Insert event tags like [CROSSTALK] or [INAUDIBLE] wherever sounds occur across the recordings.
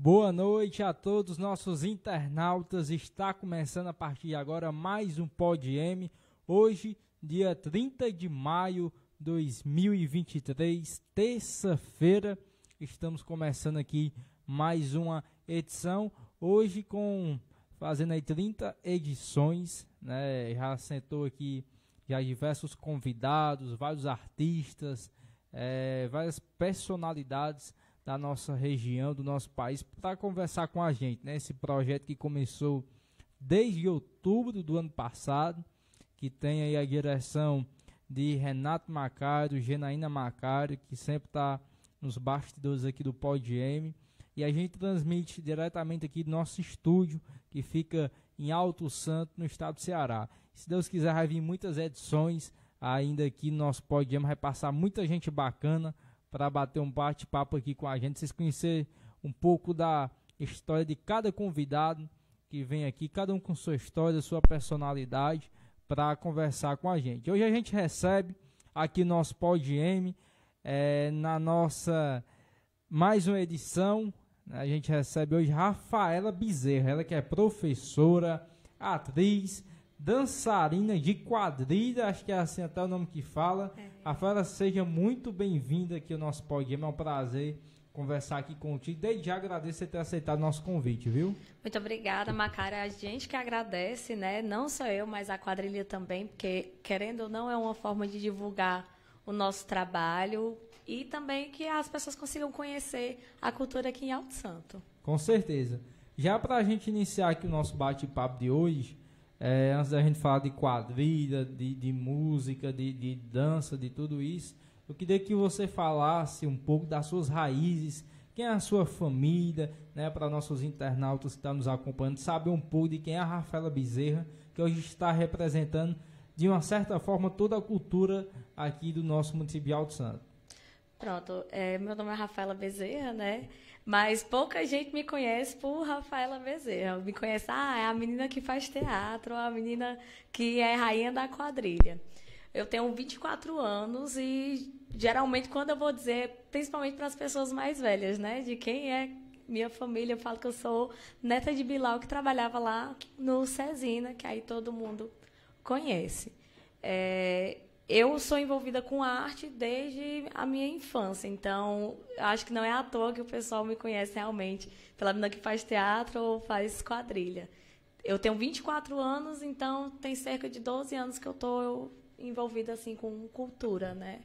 Boa noite a todos nossos internautas. Está começando a partir de agora mais um Pod M. Hoje, dia 30 de maio de 2023, terça-feira, estamos começando aqui mais uma edição. Hoje com fazendo aí 30 edições, né? Já sentou aqui já diversos convidados, vários artistas, é, várias personalidades da nossa região, do nosso país, para conversar com a gente, né? Esse projeto que começou desde outubro do ano passado, que tem aí a direção de Renato Macário, Genaína Macário, que sempre está nos bastidores aqui do PodM. E a gente transmite diretamente aqui do nosso estúdio, que fica em Alto Santo, no estado do Ceará. Se Deus quiser, vai vir muitas edições ainda aqui no nosso PodM, vai passar muita gente bacana para bater um bate-papo aqui com a gente, vocês conhecerem um pouco da história de cada convidado que vem aqui, cada um com sua história, sua personalidade, para conversar com a gente. Hoje a gente recebe aqui no nosso PodM, é, na nossa mais uma edição, né, a gente recebe hoje Rafaela Bezerra, ela que é professora, atriz, dançarina de quadrilha, acho que é assim até o nome que fala. É Rafaela, seja muito bem-vinda aqui ao nosso podcast. É um prazer conversar aqui contigo. Desde já agradeço você ter aceitado nosso convite, viu? Muito obrigada, Macara. A gente que agradece, né? Não só eu, mas a quadrilha também, porque querendo ou não é uma forma de divulgar o nosso trabalho e também que as pessoas consigam conhecer a cultura aqui em Alto Santo. Com certeza. Já para a gente iniciar aqui o nosso bate-papo de hoje, é, antes da gente falar de quadrilha, de, de música, de, de dança, de tudo isso, eu queria que você falasse um pouco das suas raízes, quem é a sua família, né, para nossos internautas que estão nos acompanhando, saber um pouco de quem é a Rafaela Bezerra, que hoje está representando, de uma certa forma, toda a cultura aqui do nosso município de Alto Santo. Pronto, é, meu nome é Rafaela Bezerra, né? Mas pouca gente me conhece por Rafaela Bezerra. Me conhece, ah, é a menina que faz teatro, a menina que é rainha da quadrilha. Eu tenho 24 anos e geralmente quando eu vou dizer, principalmente para as pessoas mais velhas, né, de quem é minha família, eu falo que eu sou neta de Bilal que trabalhava lá no Cezina, que aí todo mundo conhece. É, eu sou envolvida com arte desde a minha infância, então acho que não é à toa que o pessoal me conhece realmente pela menina que faz teatro ou faz quadrilha. Eu tenho 24 anos, então tem cerca de 12 anos que eu estou envolvida assim com cultura, né?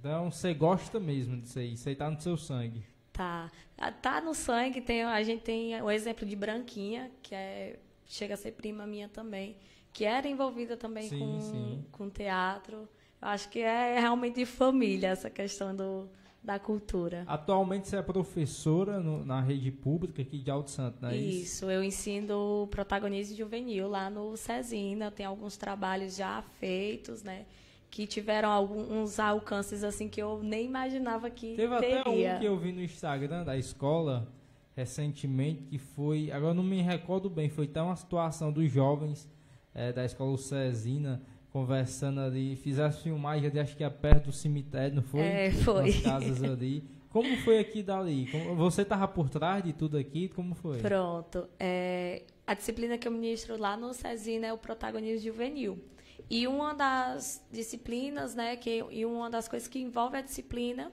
Então você gosta mesmo disso aí, isso aí tá no seu sangue. Tá. Ah, tá no sangue, tem, a gente tem o exemplo de Branquinha, que é, chega a ser prima minha também que era envolvida também sim, com, sim. com teatro. Eu acho que é, é realmente de família essa questão do, da cultura. Atualmente você é professora no, na rede pública aqui de Alto Santo, não é isso? Isso, eu ensino protagonismo juvenil lá no Cezina. tem alguns trabalhos já feitos, né? Que tiveram alguns alcances assim que eu nem imaginava que Teve teria. até um que eu vi no Instagram da escola recentemente que foi, agora não me recordo bem, foi até uma situação dos jovens é, da escola Cezina conversando ali, fizeram filmagem ali, acho que é perto do cemitério, não foi? É, foi. Nas casas ali. Como foi aqui dali? Você estava por trás de tudo aqui? Como foi? Pronto. É, a disciplina que eu ministro lá no Cesina é o protagonismo juvenil. E uma das disciplinas, né, que, e uma das coisas que envolve a disciplina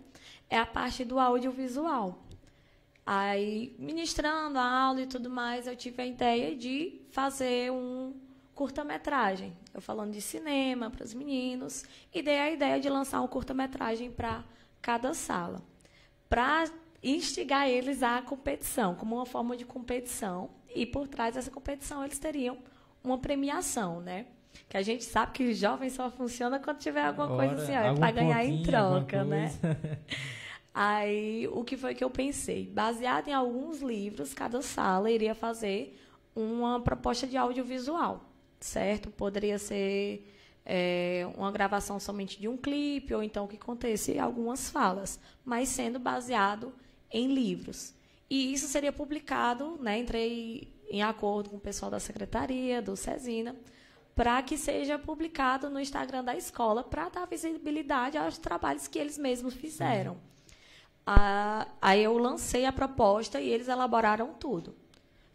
é a parte do audiovisual. Aí, ministrando a aula e tudo mais, eu tive a ideia de fazer um curta-metragem. Eu falando de cinema para os meninos e dei a ideia de lançar um curta-metragem para cada sala, para instigar eles à competição, como uma forma de competição. E por trás dessa competição eles teriam uma premiação, né? Que a gente sabe que jovem só funciona quando tiver alguma coisa assim, para ganhar em troca, né? [LAUGHS] Aí, o que foi que eu pensei? Baseado em alguns livros, cada sala iria fazer uma proposta de audiovisual certo? Poderia ser é, uma gravação somente de um clipe, ou então que contesse algumas falas, mas sendo baseado em livros. E isso seria publicado, né, entrei em acordo com o pessoal da secretaria, do Cezina para que seja publicado no Instagram da escola, para dar visibilidade aos trabalhos que eles mesmos fizeram. Ah, aí eu lancei a proposta e eles elaboraram tudo.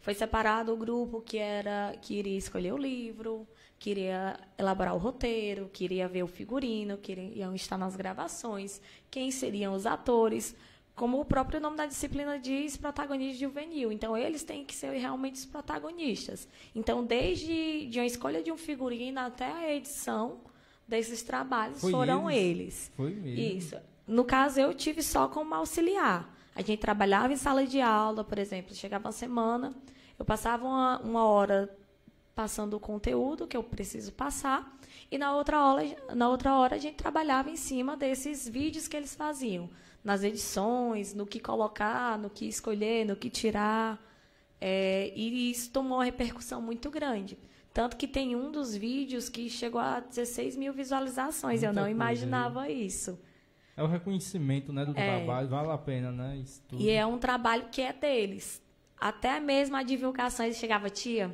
Foi separado o grupo que era que iria escolher o livro, queria elaborar o roteiro, queria ver o figurino, queriam estar nas gravações, quem seriam os atores. Como o próprio nome da disciplina diz, protagonista juvenil. Então, eles têm que ser realmente os protagonistas. Então, desde de uma escolha de um figurino até a edição desses trabalhos, Foi foram eles. eles. Foi mesmo. Isso. No caso, eu tive só como auxiliar. A gente trabalhava em sala de aula, por exemplo, chegava uma semana, eu passava uma, uma hora passando o conteúdo que eu preciso passar e na outra hora, na outra hora a gente trabalhava em cima desses vídeos que eles faziam, nas edições, no que colocar, no que escolher, no que tirar. É, e isso tomou uma repercussão muito grande. Tanto que tem um dos vídeos que chegou a 16 mil visualizações. Muita eu não né? imaginava isso. É o reconhecimento né, do é. trabalho, vale a pena, né? E é um trabalho que é deles. Até mesmo a divulgação, ele chegava, tia,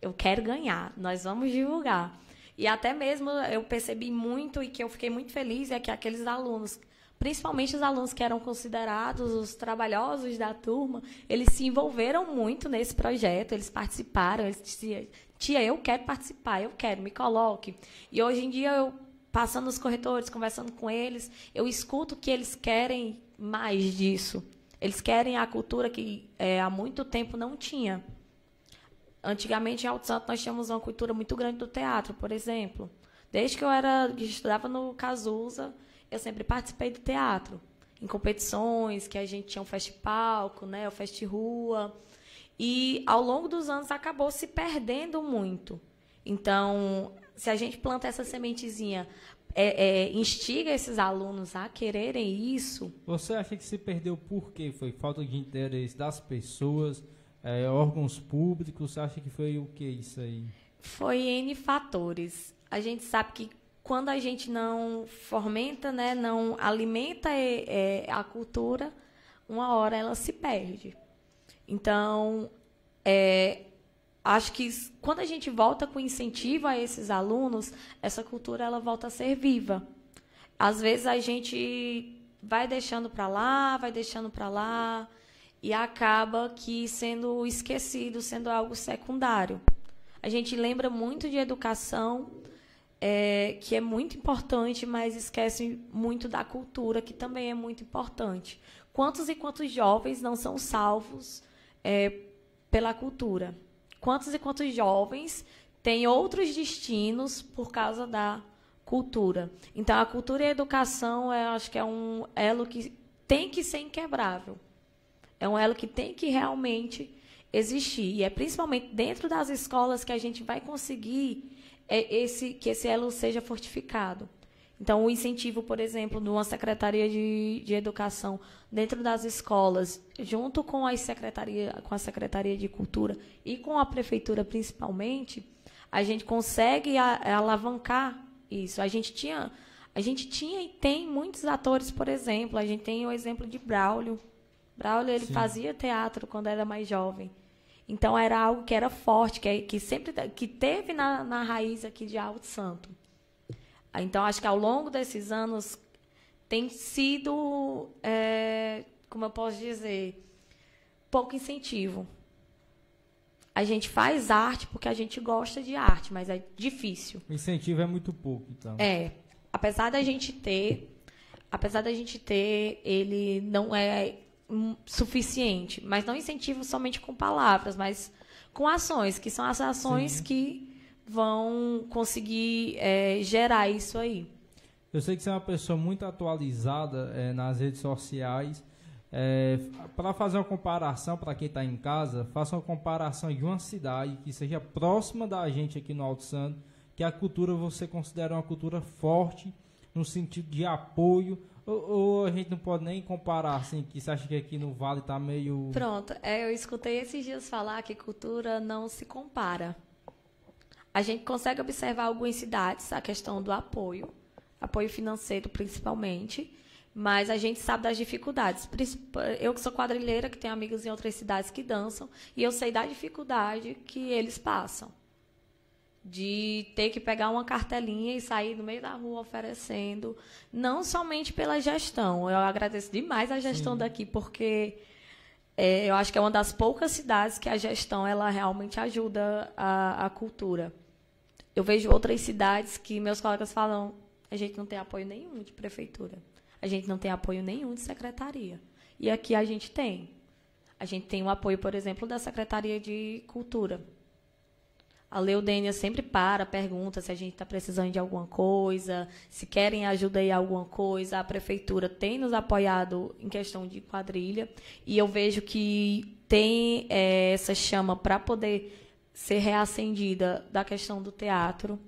eu quero ganhar, nós vamos divulgar. E até mesmo eu percebi muito e que eu fiquei muito feliz é que aqueles alunos, principalmente os alunos que eram considerados os trabalhosos da turma, eles se envolveram muito nesse projeto, eles participaram, eles diziam, tia, eu quero participar, eu quero, me coloque. E hoje em dia eu passando nos corretores, conversando com eles, eu escuto que eles querem mais disso. Eles querem a cultura que é, há muito tempo não tinha. Antigamente, em Alto Santo, nós tínhamos uma cultura muito grande do teatro, por exemplo. Desde que eu era estudava no Cazuza, eu sempre participei do teatro. Em competições, que a gente tinha um fest-palco, né, o fest-rua. E, ao longo dos anos, acabou se perdendo muito. Então, se a gente planta essa sementezinha, é, é, instiga esses alunos a quererem isso. Você acha que se perdeu por quê? Foi falta de interesse das pessoas, é, órgãos públicos? Você acha que foi o que isso aí? Foi N fatores. A gente sabe que quando a gente não fomenta, né, não alimenta é, é, a cultura, uma hora ela se perde. Então, é, acho que quando a gente volta com incentivo a esses alunos, essa cultura ela volta a ser viva. Às vezes a gente vai deixando para lá, vai deixando para lá e acaba que sendo esquecido, sendo algo secundário. A gente lembra muito de educação, é, que é muito importante, mas esquece muito da cultura, que também é muito importante. Quantos e quantos jovens não são salvos é, pela cultura? quantos e quantos jovens têm outros destinos por causa da cultura. Então, a cultura e a educação, eu acho que é um elo que tem que ser inquebrável. É um elo que tem que realmente existir. E é principalmente dentro das escolas que a gente vai conseguir é, esse, que esse elo seja fortificado. Então, o incentivo, por exemplo, de uma secretaria de, de educação dentro das escolas, junto com, a secretaria, com a Secretaria de Cultura e com a Prefeitura, principalmente, a gente consegue a, alavancar isso. A gente tinha. A gente tinha e tem muitos atores, por exemplo. A gente tem o exemplo de Braulio. Braulio ele fazia teatro quando era mais jovem. Então era algo que era forte, que, é, que sempre que teve na, na raiz aqui de Alto Santo. Então, acho que ao longo desses anos tem sido, é, como eu posso dizer, pouco incentivo. A gente faz arte porque a gente gosta de arte, mas é difícil. O incentivo é muito pouco, então. É. Apesar da gente ter, apesar da gente ter, ele não é hum, suficiente. Mas não incentivo somente com palavras, mas com ações, que são as ações Sim. que vão conseguir é, gerar isso aí. Eu sei que você é uma pessoa muito atualizada é, nas redes sociais. É, para fazer uma comparação para quem está em casa, faça uma comparação de uma cidade que seja próxima da gente aqui no Alto Santo, que a cultura você considera uma cultura forte no sentido de apoio, ou, ou, a gente não pode nem comparar, assim, que você acha que aqui no Vale está meio... Pronto, é, eu escutei esses dias falar que cultura não se compara a gente consegue observar algumas cidades a questão do apoio, apoio financeiro principalmente, mas a gente sabe das dificuldades. Eu que sou quadrilheira, que tenho amigos em outras cidades que dançam, e eu sei da dificuldade que eles passam. De ter que pegar uma cartelinha e sair no meio da rua oferecendo, não somente pela gestão. Eu agradeço demais a gestão Sim. daqui, porque é, eu acho que é uma das poucas cidades que a gestão ela realmente ajuda a, a cultura eu vejo outras cidades que meus colegas falam, a gente não tem apoio nenhum de prefeitura. A gente não tem apoio nenhum de secretaria. E aqui a gente tem. A gente tem o apoio, por exemplo, da Secretaria de Cultura. A Leudênia sempre para, pergunta se a gente está precisando de alguma coisa, se querem ajuda em alguma coisa. A prefeitura tem nos apoiado em questão de quadrilha. E eu vejo que tem é, essa chama para poder ser reacendida da questão do teatro,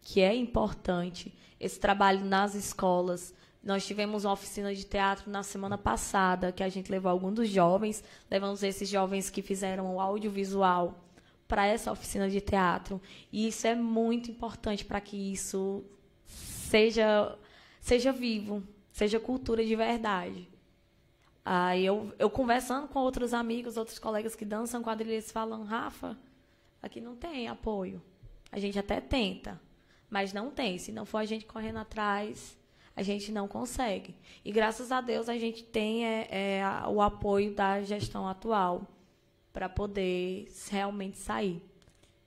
que é importante, esse trabalho nas escolas. Nós tivemos uma oficina de teatro na semana passada, que a gente levou alguns dos jovens, levamos esses jovens que fizeram o audiovisual para essa oficina de teatro. E isso é muito importante para que isso seja, seja vivo, seja cultura de verdade. Aí eu, eu conversando com outros amigos, outros colegas que dançam quadrilha, eles falam, Rafa, Aqui não tem apoio. A gente até tenta, mas não tem. Se não for a gente correndo atrás, a gente não consegue. E graças a Deus a gente tem é, é, o apoio da gestão atual para poder realmente sair.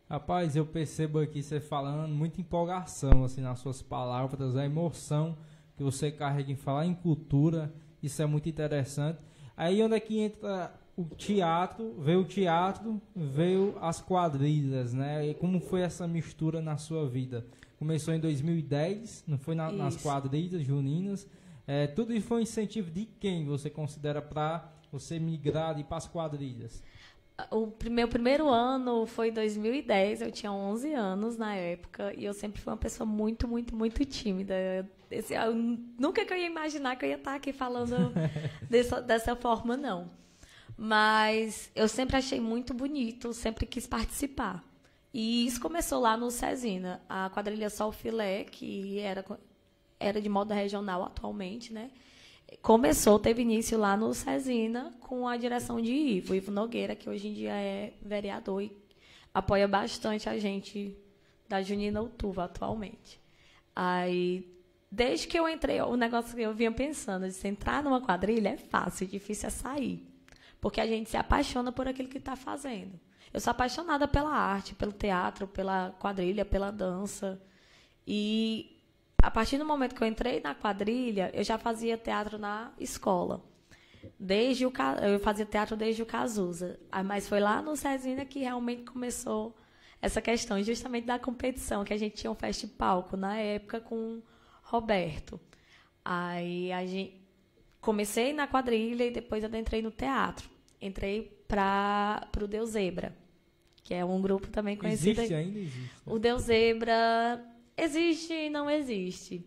Rapaz, eu percebo aqui você falando muita empolgação assim nas suas palavras, a emoção que você carrega em falar em cultura, isso é muito interessante. Aí onde é que entra o teatro, veio o teatro, veio as quadrilhas, né? E como foi essa mistura na sua vida? Começou em 2010, não foi na, nas quadrilhas juninas. É, tudo isso foi um incentivo de quem você considera para você migrar e ir para as quadrilhas? O meu primeiro ano foi 2010, eu tinha 11 anos na época, e eu sempre fui uma pessoa muito, muito, muito tímida. Eu, eu, eu, nunca que eu ia imaginar que eu ia estar aqui falando [LAUGHS] dessa, dessa forma, não. Mas eu sempre achei muito bonito, sempre quis participar. E isso começou lá no Cezina, a quadrilha Sol Filé, que era, era de moda regional atualmente, né? Começou, teve início lá no Cezina, com a direção de Ivo, Ivo Nogueira, que hoje em dia é vereador e apoia bastante a gente da Junina Utuva atualmente. Aí, desde que eu entrei, o negócio que eu vinha pensando, de entrar numa quadrilha é fácil, difícil é sair porque a gente se apaixona por aquilo que está fazendo. Eu sou apaixonada pela arte, pelo teatro, pela quadrilha, pela dança. E a partir do momento que eu entrei na quadrilha, eu já fazia teatro na escola. Desde o eu fazia teatro desde o Cazuza, ah, mas foi lá no Cesina que realmente começou essa questão, justamente da competição, que a gente tinha um festival palco na época com Roberto. Aí a gente comecei na quadrilha e depois adentrei no teatro. Entrei para o Deus Zebra, que é um grupo também conhecido. Existe ainda existe. Né? O Deus Zebra existe e não existe.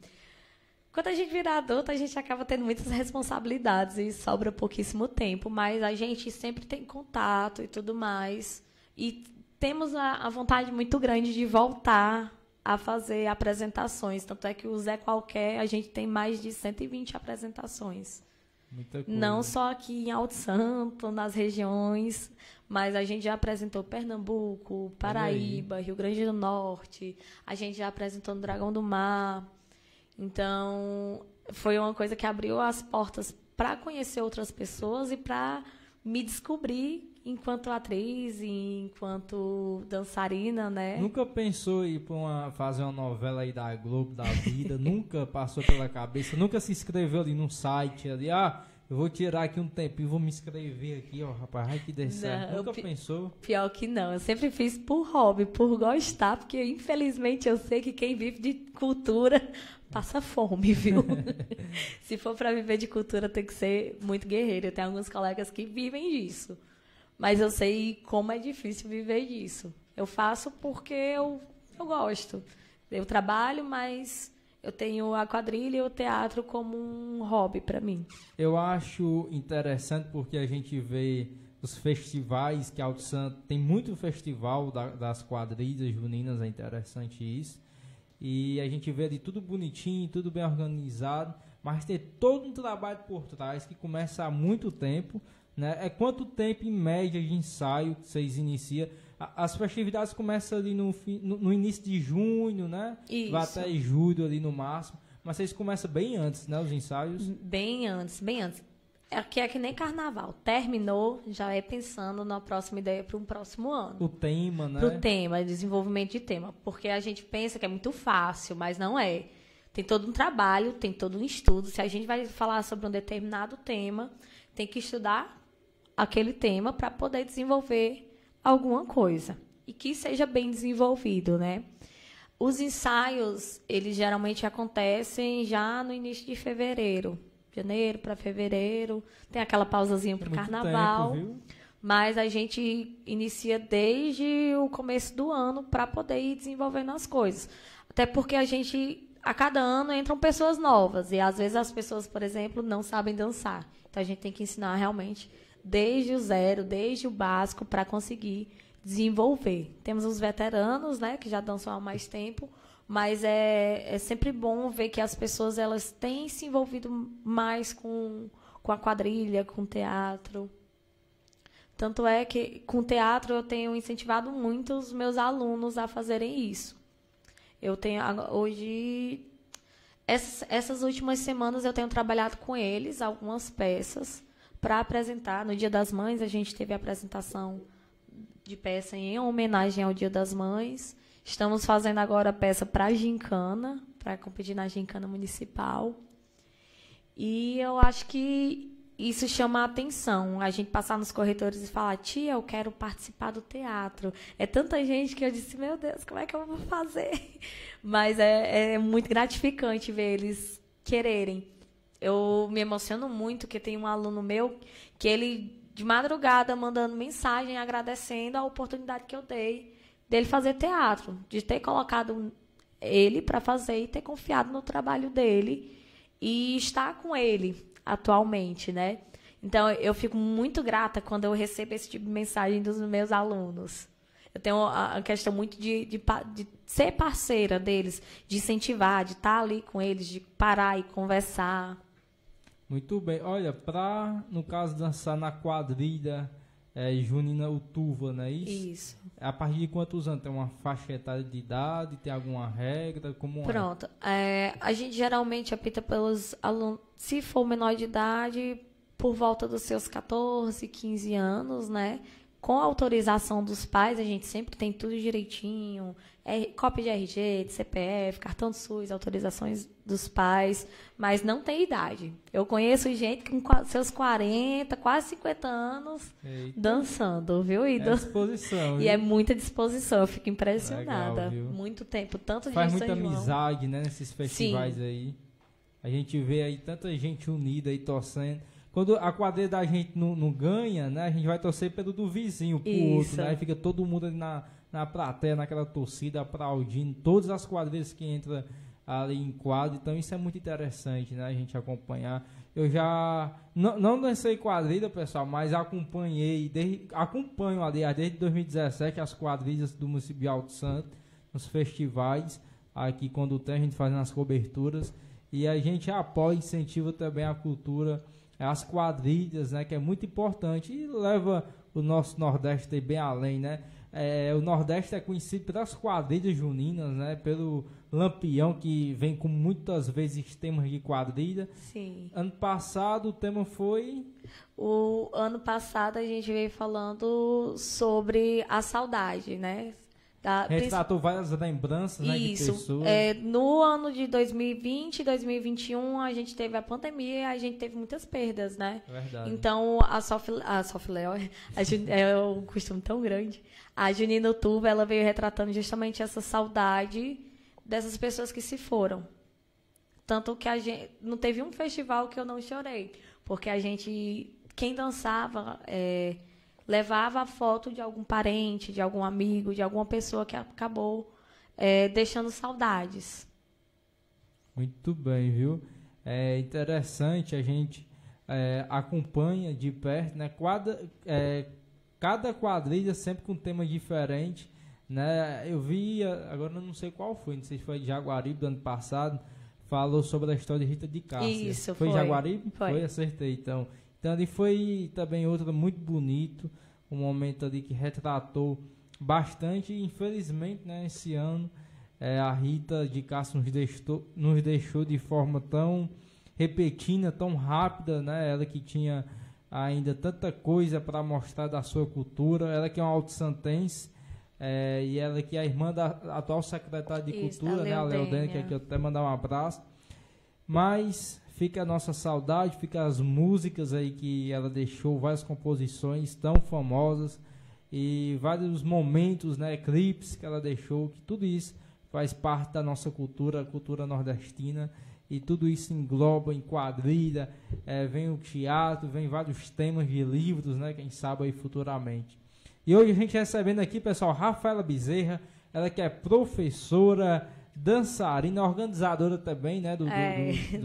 Quando a gente vira adulta, a gente acaba tendo muitas [LAUGHS] responsabilidades e sobra pouquíssimo tempo, mas a gente sempre tem contato e tudo mais. E temos a, a vontade muito grande de voltar a fazer apresentações. Tanto é que o Zé Qualquer, a gente tem mais de 120 apresentações. Muita coisa. Não só aqui em Alto Santo, nas regiões, mas a gente já apresentou Pernambuco, Paraíba, Rio Grande do Norte, a gente já apresentou no Dragão do Mar. Então, foi uma coisa que abriu as portas para conhecer outras pessoas e para me descobrir enquanto atriz e enquanto dançarina, né? Nunca pensou em ir pra uma, fazer uma novela aí da Globo, da vida? [LAUGHS] nunca passou pela cabeça? Nunca se inscreveu ali num site ali? Ah, eu vou tirar aqui um tempinho, vou me inscrever aqui, ó, rapaz, ai que dessa. Nunca pi pensou? Pior que não, eu sempre fiz por hobby, por gostar, porque infelizmente eu sei que quem vive de cultura [LAUGHS] passa fome, viu? [LAUGHS] se for para viver de cultura tem que ser muito guerreiro. Eu tenho alguns colegas que vivem disso. Mas eu sei como é difícil viver disso. Eu faço porque eu, eu gosto. Eu trabalho, mas eu tenho a quadrilha e o teatro como um hobby para mim. Eu acho interessante porque a gente vê os festivais que Alto Santo tem muito festival da, das quadrilhas juninas, é interessante isso. E a gente vê de tudo bonitinho, tudo bem organizado, mas tem todo um trabalho por trás que começa há muito tempo né? É quanto tempo em média de ensaio que vocês iniciam? As festividades começam ali no, fim, no, no, início de junho, né? Isso. Vai até julho ali no máximo. Mas vocês começam bem antes, né? Os ensaios? Bem antes, bem antes. Aqui é, é que nem carnaval. Terminou, já é pensando na próxima ideia para um próximo ano. O tema, né? o tema, desenvolvimento de tema. Porque a gente pensa que é muito fácil, mas não é. Tem todo um trabalho, tem todo um estudo. Se a gente vai falar sobre um determinado tema, tem que estudar aquele tema para poder desenvolver alguma coisa e que seja bem desenvolvido, né? Os ensaios, eles geralmente acontecem já no início de fevereiro, janeiro para fevereiro, tem aquela pausazinha para o é carnaval, tempo, mas a gente inicia desde o começo do ano para poder ir desenvolvendo as coisas. Até porque a gente a cada ano entram pessoas novas e às vezes as pessoas, por exemplo, não sabem dançar. Então a gente tem que ensinar realmente desde o zero, desde o básico, para conseguir desenvolver. Temos os veteranos, né, que já dançam há mais tempo, mas é, é sempre bom ver que as pessoas elas têm se envolvido mais com, com a quadrilha, com o teatro. Tanto é que com o teatro eu tenho incentivado muito os meus alunos a fazerem isso. Eu tenho hoje essas, essas últimas semanas eu tenho trabalhado com eles algumas peças para apresentar. No Dia das Mães, a gente teve a apresentação de peça em homenagem ao Dia das Mães. Estamos fazendo agora a peça para Gincana, para competir na Gincana Municipal. E eu acho que isso chama a atenção. A gente passar nos corretores e falar, tia, eu quero participar do teatro. É tanta gente que eu disse, meu Deus, como é que eu vou fazer? [LAUGHS] Mas é, é muito gratificante ver eles quererem eu me emociono muito que tem um aluno meu que ele de madrugada mandando mensagem agradecendo a oportunidade que eu dei dele fazer teatro, de ter colocado ele para fazer e ter confiado no trabalho dele e estar com ele atualmente, né? Então eu fico muito grata quando eu recebo esse tipo de mensagem dos meus alunos. Eu tenho a questão muito de, de, de, ser parceira deles, de incentivar, de estar tá ali com eles, de parar e conversar. Muito bem. Olha, para, no caso, dançar na quadrilha é, junina utuva, não é isso? Isso. A partir de quantos anos? Tem uma faixa etária de idade? Tem alguma regra? Como é? Pronto. É? É, a gente geralmente apita pelos alunos, se for menor de idade, por volta dos seus 14, 15 anos, né? Com autorização dos pais, a gente sempre tem tudo direitinho, é, cópia de RG, de CPF, cartão do SUS, autorizações dos pais, mas não tem idade. Eu conheço gente com seus 40, quase 50 anos Eita. dançando, viu? É [LAUGHS] e, é disposição, e é muita disposição, eu fico impressionada. Legal, Muito tempo, tanto de Faz muita João. amizade, né, nesses festivais Sim. aí. A gente vê aí tanta gente unida e torcendo quando a quadrilha da gente não, não, ganha, né? A gente vai torcer pelo do vizinho, pro Isso. outro, né? Aí fica todo mundo ali na, na plateia, naquela torcida, aplaudindo todas as quadrilhas que entram ali em quadro. Então isso é muito interessante, né? A gente acompanhar. Eu já não, não dancei quadrilha, pessoal, mas acompanhei, desde, acompanho, aliás, ah, desde 2017 as quadrilhas do município de Alto Santo, nos festivais, aqui quando tem, a gente faz nas coberturas. E a gente apoia e incentiva também a cultura é as quadrilhas, né, que é muito importante e leva o nosso Nordeste bem além, né? É, o Nordeste é conhecido pelas quadrilhas juninas, né? Pelo Lampião, que vem com muitas vezes temas de quadrilha. Sim. Ano passado o tema foi. O ano passado a gente veio falando sobre a saudade, né? Tá? Retratou várias lembranças né, Isso. de pessoas. É, no ano de 2020 2021, a gente teve a pandemia e a gente teve muitas perdas, né? Verdade. Então, a Sofilé, a, Sofileo, [LAUGHS] a é um costume tão grande. A Junina Tuba, ela veio retratando justamente essa saudade dessas pessoas que se foram. Tanto que a gente. Não teve um festival que eu não chorei. Porque a gente. Quem dançava. É, levava a foto de algum parente, de algum amigo, de alguma pessoa que acabou é, deixando saudades. Muito bem, viu? É interessante a gente é, acompanha de perto, né? Quadra, é, cada quadrilha sempre com um tema diferente, né? Eu vi, agora não sei qual foi, não sei se foi de Jaguaribe do ano passado, falou sobre a história de Rita de Cássia. Isso, foi. Foi Jaguaribe? Foi. foi, acertei, então. Então ali foi também outro muito bonito, um momento ali que retratou bastante. Infelizmente, né, esse ano é, a Rita de Castro nos deixou, nos deixou de forma tão repetida, tão rápida, né? Ela que tinha ainda tanta coisa para mostrar da sua cultura, ela que é uma alto-santense, é, e ela que é a irmã da atual secretária de Isso, Cultura, né, a Leodênia, que, é que eu até mandar um abraço. Mas fica a nossa saudade, fica as músicas aí que ela deixou, várias composições tão famosas e vários momentos, né, clipes que ela deixou, que tudo isso faz parte da nossa cultura, cultura nordestina e tudo isso engloba, enquadrilha, é, vem o teatro, vem vários temas de livros, né, quem sabe aí futuramente. E hoje a gente recebendo aqui, pessoal, Rafaela Bezerra, ela que é professora, dançarina, organizadora também, né? Do, é. do,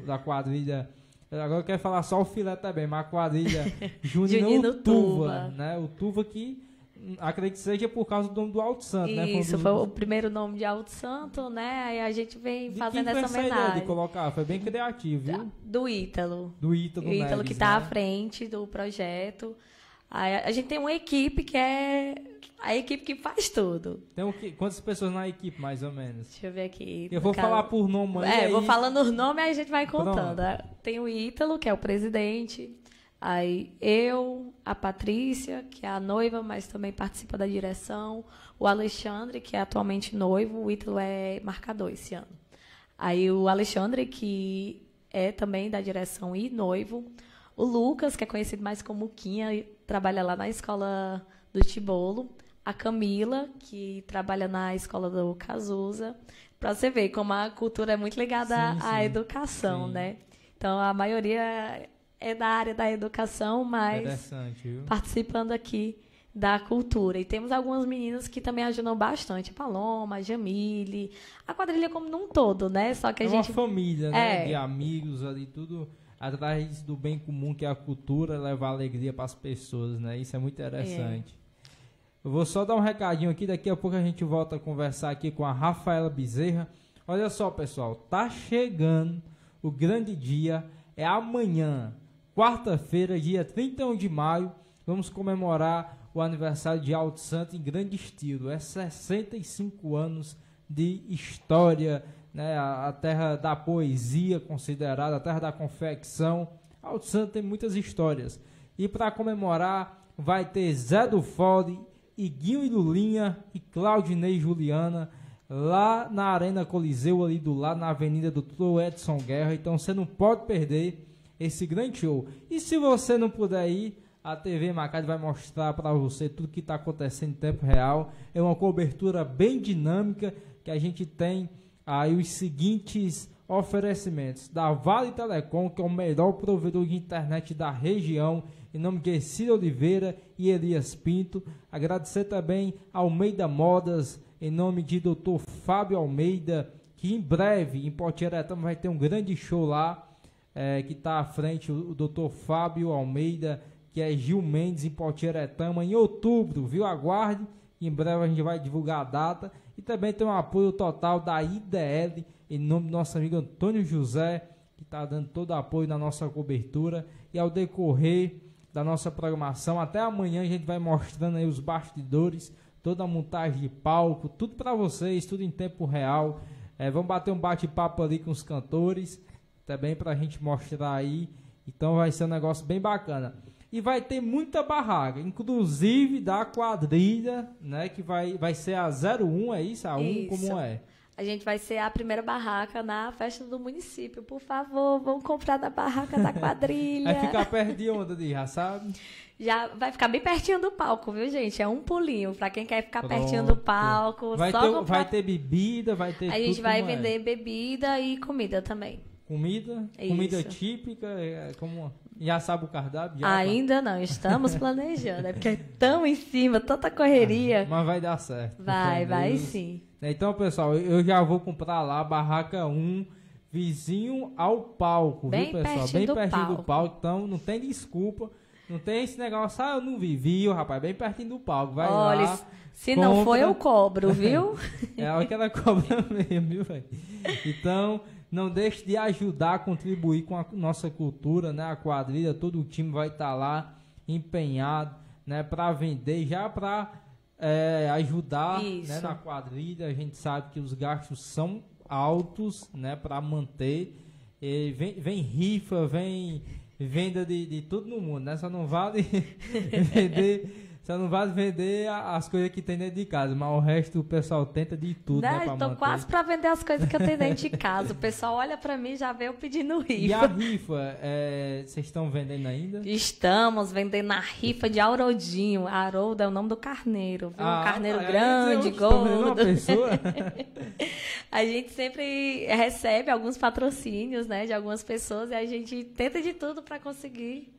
do da quadrilha. Agora eu quero falar só o filé também, mas a quadrilha [LAUGHS] Junino, Junino Tuva, né? O Tuva que hum, acredito que seja por causa do nome do Alto Santo, né? Isso, né? Isso, foi o primeiro nome de Alto Santo, né? Aí a gente vem de fazendo essa homenagem. de colocar? Foi bem criativo, viu? Do Ítalo. Do Ítalo, do Ítalo Neves, que está né? à frente do projeto. A, a gente tem uma equipe que é a equipe que faz tudo. Então, que, quantas pessoas na equipe, mais ou menos? Deixa eu ver aqui. Eu vou falar por nome aí. É, vou falando os nomes e a gente vai contando. Pronto. Né? Tem o Ítalo, que é o presidente. Aí eu, a Patrícia, que é a noiva, mas também participa da direção. O Alexandre, que é atualmente noivo. O Ítalo é marcador esse ano. Aí o Alexandre, que é também da direção e noivo. O Lucas, que é conhecido mais como Quinha, trabalha lá na escola do Tibolo. A Camila, que trabalha na escola do Cazuza. Para você ver como a cultura é muito ligada sim, à sim. educação, sim. né? Então, a maioria é da área da educação, mas participando aqui da cultura. E temos algumas meninas que também ajudam bastante. A Paloma, a Jamile, a quadrilha como num todo, né? Só que a é gente... uma família, né? É. De amigos ali, tudo atrás do bem comum que é a cultura, levar alegria para as pessoas, né? Isso é muito interessante. É. Eu vou só dar um recadinho aqui, daqui a pouco a gente volta a conversar aqui com a Rafaela Bezerra. Olha só, pessoal, tá chegando o grande dia, é amanhã, quarta-feira, dia 31 de maio, vamos comemorar o aniversário de Alto Santo em grande estilo. É 65 anos de história né, a, a terra da poesia considerada, a terra da confecção. Alto Santo tem muitas histórias. E para comemorar, vai ter Zé do Fode, Iguinho e Lulinha e Claudinei e Juliana lá na Arena Coliseu, ali do lado, na Avenida do Doutor Edson Guerra. Então você não pode perder esse grande show. E se você não puder ir, a TV Macade vai mostrar para você tudo que está acontecendo em tempo real. É uma cobertura bem dinâmica que a gente tem aí os seguintes oferecimentos da Vale Telecom, que é o melhor provedor de internet da região, em nome de Ciro Oliveira e Elias Pinto. Agradecer também Almeida Modas, em nome de Dr. Fábio Almeida, que em breve em Potiretama vai ter um grande show lá, é, que está à frente o, o Dr. Fábio Almeida, que é Gil Mendes em Potiretama, em outubro, viu? Aguarde, em breve a gente vai divulgar a data. E também tem um apoio total da IDL, em nome do nosso amigo Antônio José, que está dando todo o apoio na nossa cobertura. E ao decorrer da nossa programação, até amanhã a gente vai mostrando aí os bastidores, toda a montagem de palco, tudo para vocês, tudo em tempo real. É, vamos bater um bate-papo ali com os cantores, também para a gente mostrar aí. Então vai ser um negócio bem bacana e vai ter muita barraca, inclusive da quadrilha, né, que vai, vai ser a 01, é isso? A 1 como é? A gente vai ser a primeira barraca na festa do município. Por favor, vão comprar na barraca da quadrilha. [LAUGHS] vai ficar perto de onda, de, já sabe? Já vai ficar bem pertinho do palco, viu, gente? É um pulinho. Pra quem quer ficar Pronto. pertinho do palco, vai ter, comprar... vai ter bebida, vai ter. A gente vai é. vender é. bebida e comida também. Comida? Isso. Comida típica? É, como. Já sabe o cardápio? Já Ainda não, estamos [LAUGHS] planejando. É porque é tão em cima, tanta correria. É, mas vai dar certo. Vai, vai sim. É, então, pessoal, eu já vou comprar lá, barraca 1, vizinho ao palco, Bem viu, pessoal? Bem do pertinho palco. do palco. Então, não tem desculpa. Não tem esse negócio, ah, eu não vi, viu, rapaz, bem pertinho do palco, vai Olha, lá. se compra. não for, eu cobro, viu? [LAUGHS] é aquela cobra [LAUGHS] mesmo, viu, velho? Então, não deixe de ajudar a contribuir com a nossa cultura, né? A quadrilha, todo o time vai estar tá lá empenhado, né? Para vender, já para é, ajudar né? na quadrilha. A gente sabe que os gastos são altos, né? Para manter. E vem, vem rifa, vem venda de, de tudo no mundo, né? Só não vale [LAUGHS] vender só não vai vender as coisas que tem dentro de casa, mas o resto o pessoal tenta de tudo. Estou né, né então, quase para vender as coisas que eu tenho dentro de casa. O pessoal olha para mim e já veio pedindo rifa. E a rifa, é, vocês é, estão vendendo ainda? Estamos vendendo a rifa de Aurodinho. Haroldo é o nome do carneiro, viu? Ah, é um carneiro grande, gordo. [LAUGHS] a gente sempre recebe alguns patrocínios, né, de algumas pessoas e a gente tenta de tudo para conseguir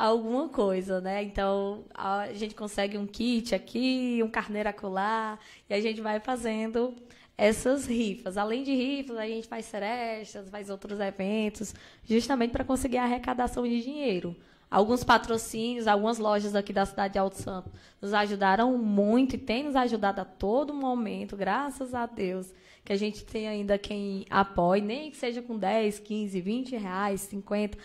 alguma coisa, né? Então a gente consegue um kit aqui, um carneiro acolá, e a gente vai fazendo essas rifas. Além de rifas, a gente faz serestas, faz outros eventos, justamente para conseguir a arrecadação de dinheiro. Alguns patrocínios, algumas lojas aqui da cidade de Alto Santo nos ajudaram muito e têm nos ajudado a todo momento, graças a Deus, que a gente tem ainda quem apoie, nem que seja com 10, 15, 20 reais, 50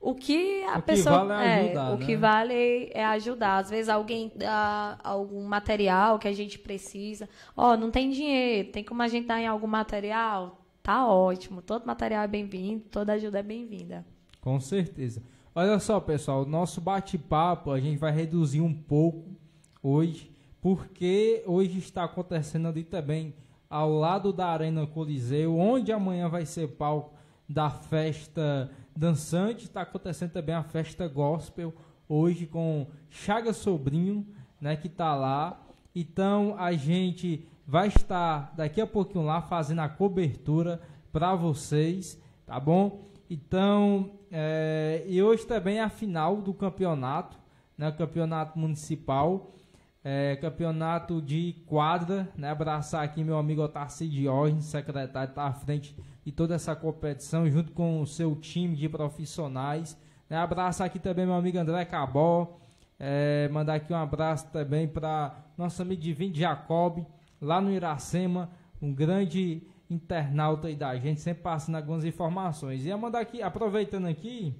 o que a o pessoa que vale é, é ajudar, é o que né? vale é ajudar às vezes alguém dá algum material que a gente precisa ó oh, não tem dinheiro tem como a gente dar em algum material tá ótimo todo material é bem-vindo toda ajuda é bem-vinda com certeza olha só pessoal nosso bate-papo a gente vai reduzir um pouco hoje porque hoje está acontecendo ali também ao lado da arena Coliseu onde amanhã vai ser palco da festa dançante. Está acontecendo também a festa gospel hoje com Chaga Sobrinho, né, que está lá. Então a gente vai estar daqui a pouquinho lá fazendo a cobertura para vocês, tá bom? Então, é, e hoje também é a final do campeonato, né, campeonato municipal. É, campeonato de quadra, né? Abraçar aqui meu amigo de Diógenes, secretário, está à frente de toda essa competição, junto com o seu time de profissionais. Né? Abraçar aqui também meu amigo André Cabó. É, mandar aqui um abraço também para nosso amigo Divino Jacob, lá no Iracema, um grande internauta aí da gente, sempre passando algumas informações. E mandar aqui, aproveitando aqui,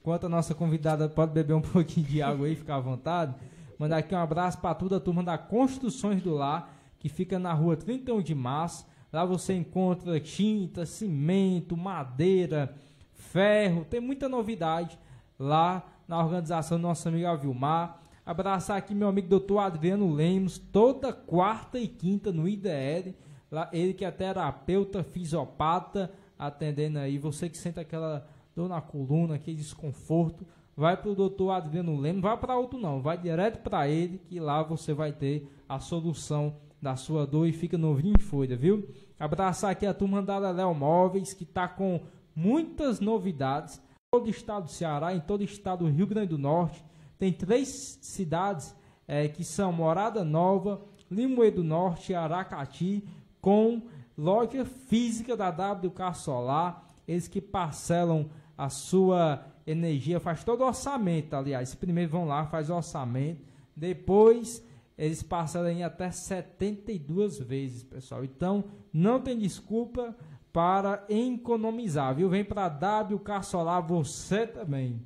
enquanto a nossa convidada pode beber um [LAUGHS] pouquinho de água aí, ficar à vontade. Mandar aqui um abraço para toda a turma da Construções do Lar, que fica na rua 31 de março. Lá você encontra tinta, cimento, madeira, ferro, tem muita novidade lá na organização do nosso amigo Avilmar. Abraçar aqui meu amigo doutor Adriano Lemos, toda quarta e quinta no IDL. Lá, ele que é terapeuta, fisiopata, atendendo aí você que sente aquela dor na coluna, aquele desconforto vai para o doutor Adriano Leme, vai para outro não, vai direto para ele, que lá você vai ter a solução da sua dor e fica novinho em folha, viu? Abraçar aqui a turma da Léo Móveis, que está com muitas novidades, em todo o estado do Ceará, em todo o estado do Rio Grande do Norte, tem três cidades é, que são Morada Nova, Limoeiro do Norte e Aracati, com loja física da WK Solar, eles que parcelam a sua energia, faz todo o orçamento, aliás. Primeiro vão lá, faz o orçamento, depois eles parcelam em até 72 vezes, pessoal. Então, não tem desculpa para economizar, viu? Vem para WK Solar você também.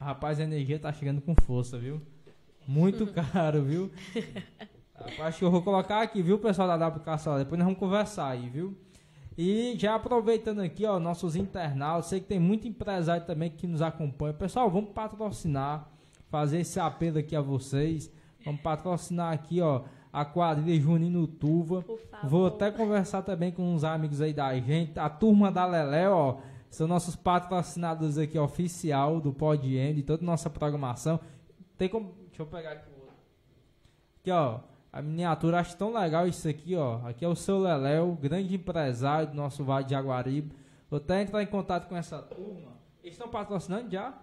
Rapaz, a energia tá chegando com força, viu? Muito [LAUGHS] caro, viu? [LAUGHS] Rapaz, acho que eu vou colocar aqui, viu, pessoal da WK Solar? Depois nós vamos conversar aí, viu? E já aproveitando aqui, ó, nossos internautas, sei que tem muito empresário também que nos acompanha. Pessoal, vamos patrocinar, fazer esse apelo aqui a vocês. Vamos patrocinar aqui, ó, a quadrilha Junino Tuva. Vou até conversar também com uns amigos aí da gente. A turma da Lelé, ó, são nossos patrocinadores aqui oficial do Pod de toda a nossa programação. Tem como. Deixa eu pegar aqui o outro. Aqui, ó. A miniatura acho tão legal isso aqui, ó. Aqui é o seu Leléo, grande empresário do nosso Vale de Jaguaribe. Vou até entrar em contato com essa turma. Eles estão patrocinando já?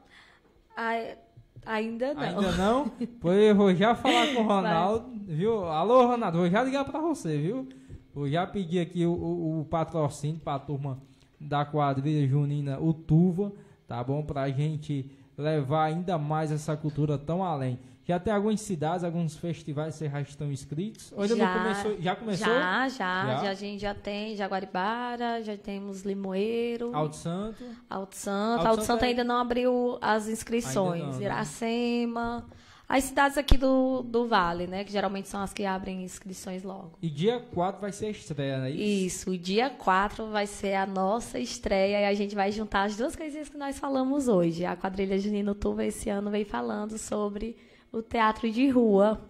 Ai, ainda não. Ainda não? pois eu vou já falar com o [LAUGHS] Ronaldo, Vai. viu? Alô, Ronaldo, vou já ligar para você, viu? Vou já pedir aqui o, o, o patrocínio para a turma da quadrilha junina Utuva, tá bom? Para a gente levar ainda mais essa cultura tão além que até algumas cidades, alguns festivais vocês já estão inscritos. Ou já, já começou? Já começou? Já, já, já, A gente já tem Jaguaribara, já temos Limoeiro. Alto Santo. Alto Santo. Alto, Alto Santo, é... ainda não abriu as inscrições. Não, né? Iracema. Né? As cidades aqui do, do Vale, né? Que geralmente são as que abrem inscrições logo. E dia 4 vai ser a estreia, não é isso? Isso, o dia 4 vai ser a nossa estreia e a gente vai juntar as duas coisinhas que nós falamos hoje. A quadrilha Junino Tuba esse ano vem falando sobre o teatro de rua,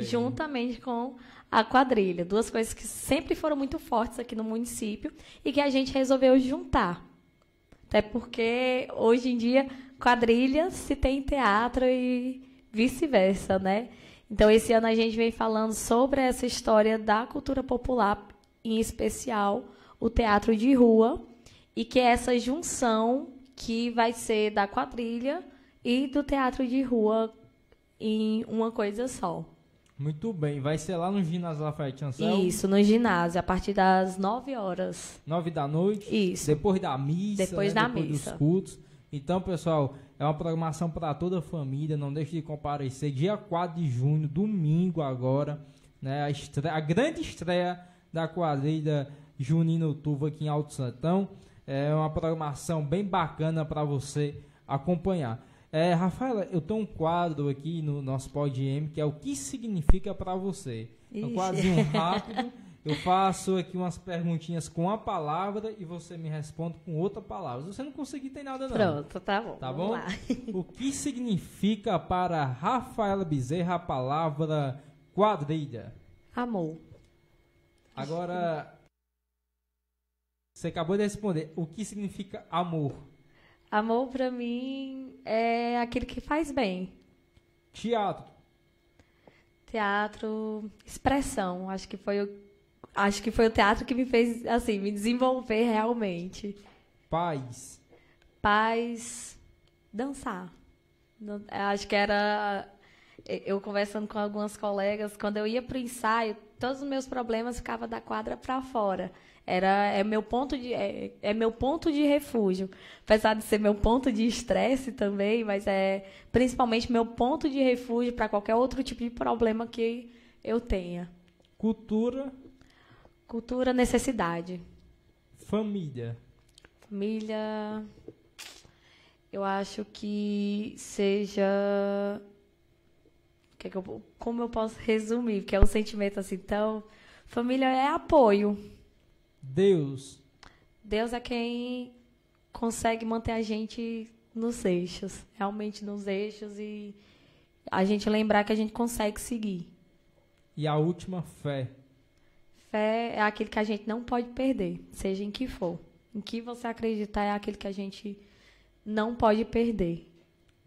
juntamente com a quadrilha. Duas coisas que sempre foram muito fortes aqui no município e que a gente resolveu juntar. Até porque hoje em dia quadrilha se tem teatro e vice-versa, né? Então esse ano a gente vem falando sobre essa história da cultura popular, em especial o teatro de rua, e que é essa junção que vai ser da quadrilha e do teatro de rua em uma coisa só. Muito bem, vai ser lá no ginásio Lafayette Ansel? Isso, no ginásio, a partir das 9 horas. 9 da noite? Isso. Depois da missa, depois né? da depois missa. dos cultos. Então, pessoal, é uma programação para toda a família, não deixe de comparecer. Dia 4 de junho, domingo agora, né? A, estreia, a grande estreia da quadrilha Junino Tuvo aqui em Alto Santão. É uma programação bem bacana para você acompanhar. É, Rafaela, eu tenho um quadro aqui no nosso PodM que é o que significa para você. Ixi. É um rápido. Eu faço aqui umas perguntinhas com a palavra e você me responde com outra palavra. Se você não conseguir, tem nada não. Pronto, tá bom. Tá bom? O que significa para Rafaela Bezerra a palavra quadrilha? Amor. Agora, você acabou de responder. O que significa amor? Amor para mim é aquilo que faz bem. Teatro. Teatro, expressão. Acho que foi o, acho que foi o teatro que me fez assim me desenvolver realmente. Paz. Paz, dançar. Acho que era é, eu conversando com algumas colegas quando eu ia pro ensaio, todos os meus problemas ficavam da quadra para fora. Era, é, meu ponto de, é, é meu ponto de refúgio. Apesar de ser meu ponto de estresse também, mas é principalmente meu ponto de refúgio para qualquer outro tipo de problema que eu tenha. Cultura. Cultura, necessidade. Família. Família. Eu acho que seja. Que é que eu... Como eu posso resumir? Porque é um sentimento assim tão. Família é apoio Deus. Deus é quem consegue manter a gente nos eixos, realmente nos eixos e a gente lembrar que a gente consegue seguir. E a última, fé. Fé é aquilo que a gente não pode perder, seja em que for. Em que você acreditar é aquilo que a gente não pode perder.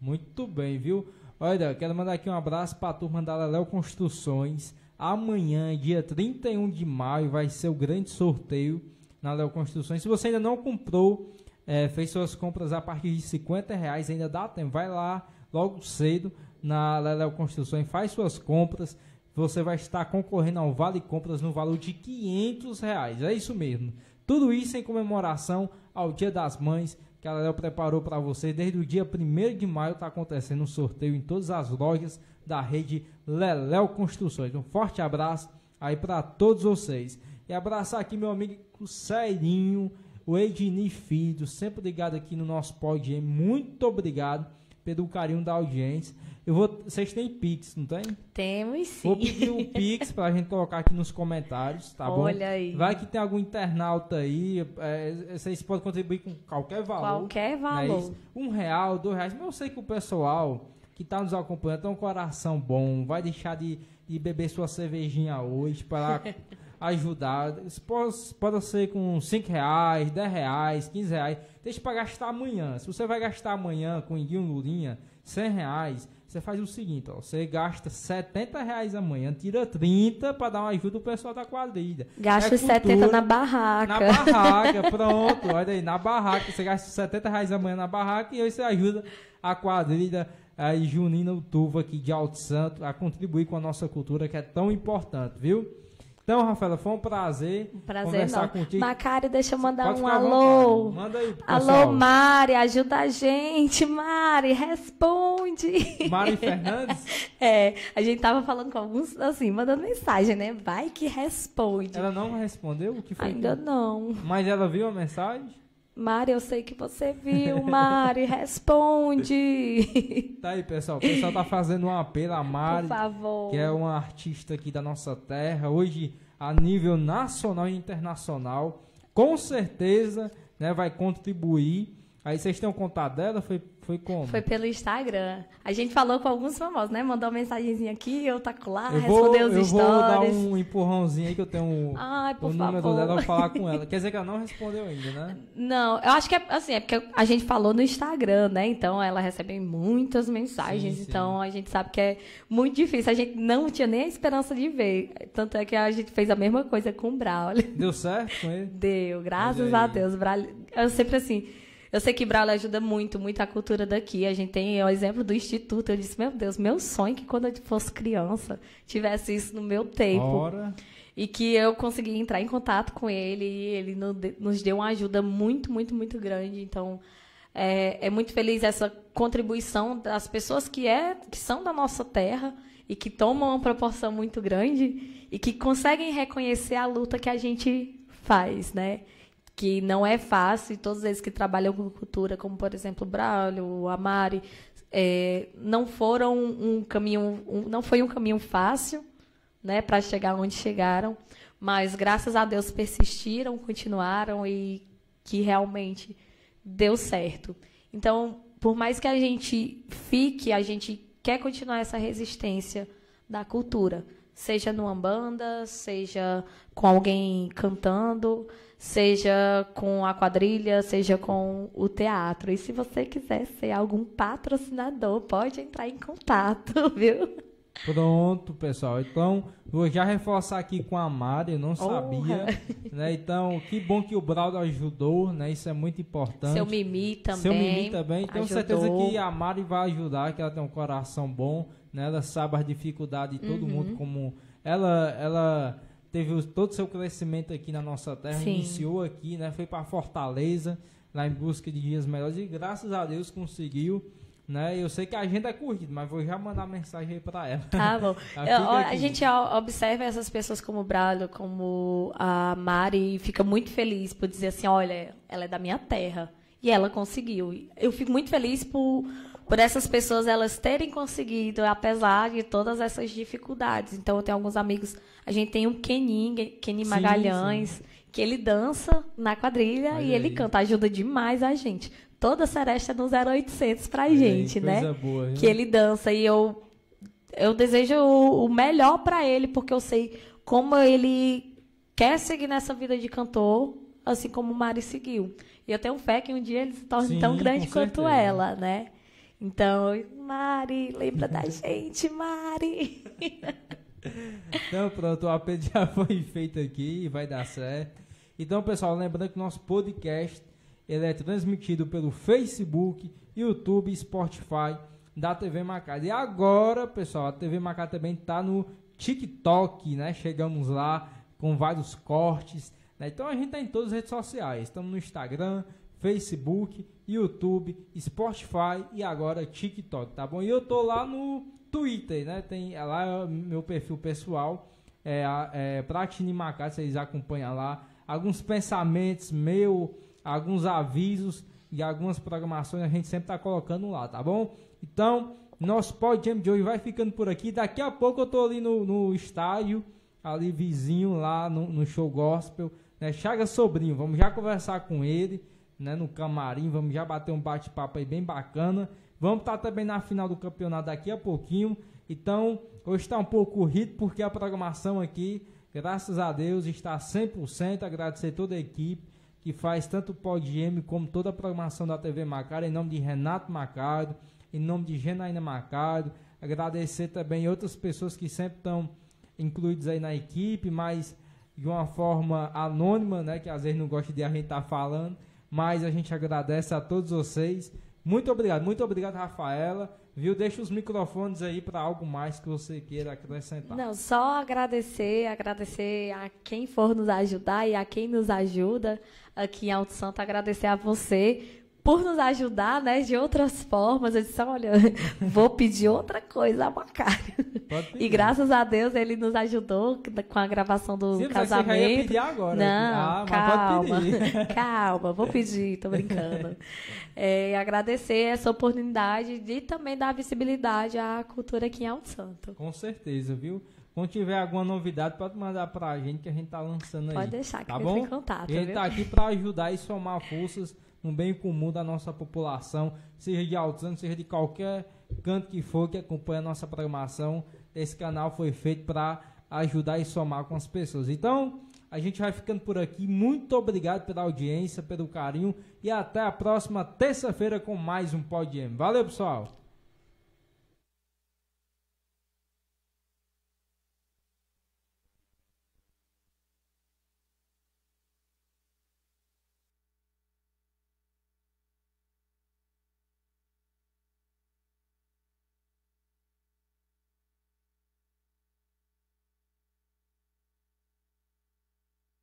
Muito bem, viu? Olha, quero mandar aqui um abraço para a turma da Leléu Construções Amanhã, dia 31 de maio, vai ser o grande sorteio na Léo Construções. Se você ainda não comprou, é, fez suas compras a partir de 50 reais, ainda dá tempo. Vai lá logo cedo na Léo Construções, faz suas compras. Você vai estar concorrendo ao Vale Compras no valor de 500 reais. É isso mesmo. Tudo isso em comemoração ao Dia das Mães que a Léo preparou para você. Desde o dia 1 de maio está acontecendo um sorteio em todas as lojas da rede Leléu Construções. Um forte abraço aí para todos vocês. E abraçar aqui meu amigo Serinho, o Edni Filho, sempre ligado aqui no nosso Podium. Muito obrigado pelo carinho da audiência. Eu vou, vocês têm Pix, não tem? Temos sim. Vou pedir o um Pix pra gente colocar aqui nos comentários, tá Olha bom? Olha aí. Vai que tem algum internauta aí, é, vocês podem contribuir com qualquer valor. Qualquer é valor. Né? Um real, dois reais, mas eu sei que o pessoal que está nos acompanhando, tem um coração bom, vai deixar de, de beber sua cervejinha hoje para [LAUGHS] ajudar. Pode, pode ser com 5 reais, 10 reais, 15 reais. Deixa para gastar amanhã. Se você vai gastar amanhã com o Lurinha, 100 reais, você faz o seguinte, ó, você gasta 70 reais amanhã, tira 30 para dar uma ajuda pro pessoal da quadrilha. Gasta é os 70 na barraca. Na barraca, pronto, olha aí, na barraca, você gasta 70 reais amanhã na barraca e aí você ajuda a quadrilha a Junina Utuva aqui de Alto Santo, a contribuir com a nossa cultura que é tão importante, viu? Então, Rafaela, foi um prazer, prazer conversar não. contigo. Macário, deixa eu mandar Pode um alô. Manda aí, alô, Mari, ajuda a gente, Mari, responde. Mari [LAUGHS] Fernandes? é, a gente tava falando com alguns, assim, mandando mensagem, né? Vai que responde. Ela não respondeu? O que foi? Ainda não. Mas ela viu a mensagem? Mari, eu sei que você viu, Mari, [LAUGHS] responde. Tá aí, pessoal. O pessoal tá fazendo um apelo a Mari, Por favor. que é uma artista aqui da nossa terra, hoje a nível nacional e internacional. Com certeza, né, vai contribuir. Aí vocês têm o contato dela, foi foi como? Foi pelo Instagram. A gente falou com alguns famosos, né? Mandou uma mensagenzinha aqui, eu taco tá lá, eu vou, respondeu os eu stories. Eu vou dar um empurrãozinho aí que eu tenho Ai, por o número favor. dela pra falar com ela. [LAUGHS] Quer dizer que ela não respondeu ainda, né? Não, eu acho que é assim, é porque a gente falou no Instagram, né? Então ela recebe muitas mensagens, sim, sim. então a gente sabe que é muito difícil. A gente não tinha nem a esperança de ver. Tanto é que a gente fez a mesma coisa com o Braulio. Deu certo com ele? [LAUGHS] Deu, graças a Deus. Braulio, eu sempre assim eu sei que Braulio ajuda muito, muito a cultura daqui. A gente tem o exemplo do Instituto. Eu disse, meu Deus, meu sonho é que quando eu fosse criança tivesse isso no meu tempo. Ora. E que eu consegui entrar em contato com ele e ele nos deu uma ajuda muito, muito, muito grande. Então, é, é muito feliz essa contribuição das pessoas que, é, que são da nossa terra e que tomam uma proporção muito grande e que conseguem reconhecer a luta que a gente faz, né? que não é fácil, e todos eles que trabalham com cultura, como por exemplo o Braulio, o Amari, é, não foram um caminho, um, não foi um caminho fácil, né, para chegar onde chegaram, mas graças a Deus persistiram, continuaram e que realmente deu certo. Então, por mais que a gente fique, a gente quer continuar essa resistência da cultura seja numa banda, seja com alguém cantando, seja com a quadrilha, seja com o teatro. E se você quiser ser algum patrocinador, pode entrar em contato, [LAUGHS] viu? Pronto, pessoal. Então, vou já reforçar aqui com a Mari, eu não sabia. Né? Então, que bom que o Braudo ajudou, né? Isso é muito importante. Seu Mimi também. Seu Mimi também. Tenho certeza que a Mari vai ajudar, que ela tem um coração bom, né? Ela sabe as dificuldades de todo uhum. mundo, como ela, ela teve todo o seu crescimento aqui na nossa terra, Sim. iniciou aqui, né? Foi para Fortaleza, lá em busca de dias melhores, e graças a Deus conseguiu né? Eu sei que a agenda é corrida, mas vou já mandar mensagem aí para ela. Tá bom. [LAUGHS] Eu, a gente observa essas pessoas como o Brado, como a Mari, e fica muito feliz por dizer assim, olha, ela é da minha terra. E ela conseguiu. Eu fico muito feliz por, por essas pessoas elas terem conseguido, apesar de todas essas dificuldades. Então, eu tenho alguns amigos. A gente tem o um Kenny, Kenny Magalhães, sim, sim. que ele dança na quadrilha Olha e ele aí. canta. Ajuda demais a gente toda seresta no 0800 pra Ei, gente, né? Boa, que ele dança e eu eu desejo o melhor para ele porque eu sei como ele quer seguir nessa vida de cantor, assim como o Mari seguiu. E eu tenho fé que um dia ele se torne Sim, tão grande quanto ela, né? Então, Mari, lembra da gente, Mari. então, pronto, o apelo já foi feito aqui e vai dar certo. Então, pessoal, lembrando que nosso podcast ele é transmitido pelo Facebook, YouTube, Spotify da TV Macá. E agora, pessoal, a TV Macá também está no TikTok, né? Chegamos lá com vários cortes. Né? Então a gente está em todas as redes sociais. Estamos no Instagram, Facebook, YouTube, Spotify e agora TikTok, tá bom? E eu tô lá no Twitter, né? Tem é lá é meu perfil pessoal, é, é Pratini Macá, vocês acompanham lá. Alguns pensamentos meu alguns avisos e algumas programações a gente sempre está colocando lá, tá bom? Então, nosso PodJam de hoje vai ficando por aqui. Daqui a pouco eu tô ali no, no estádio, ali vizinho lá no, no show gospel, né? Chaga Sobrinho, vamos já conversar com ele, né? No camarim, vamos já bater um bate-papo aí bem bacana. Vamos estar tá também na final do campeonato daqui a pouquinho. Então, hoje está um pouco corrido porque a programação aqui, graças a Deus, está 100%. Agradecer toda a equipe que faz tanto o PodGM como toda a programação da TV Macado, em nome de Renato Macado, em nome de Genaína Macado. Agradecer também outras pessoas que sempre estão incluídas aí na equipe, mas de uma forma anônima, né, que às vezes não gosta de a gente estar tá falando, mas a gente agradece a todos vocês. Muito obrigado, muito obrigado, Rafaela. Viu? Deixa os microfones aí para algo mais que você queira acrescentar. Não, só agradecer, agradecer a quem for nos ajudar e a quem nos ajuda, aqui em Alto Santo, agradecer a você por nos ajudar, né, de outras formas. Eu disse, olha, [LAUGHS] vou pedir outra coisa a Macário. E graças a Deus ele nos ajudou com a gravação do Sim, casamento. Você já ia pedir agora. Não, ah, calma, [LAUGHS] calma, vou pedir, tô brincando. É, agradecer essa oportunidade de também dar visibilidade à cultura aqui em Alto Santo. Com certeza, viu? Quando tiver alguma novidade, pode mandar para a gente que a gente tá lançando pode aí. Pode deixar, que tá bom? em contato. a gente tá aqui para ajudar e somar forças no bem comum da nossa população, seja de Altano, seja de qualquer canto que for que acompanha a nossa programação. Esse canal foi feito para ajudar e somar com as pessoas. Então, a gente vai ficando por aqui. Muito obrigado pela audiência, pelo carinho e até a próxima terça-feira com mais um Pod Valeu, pessoal!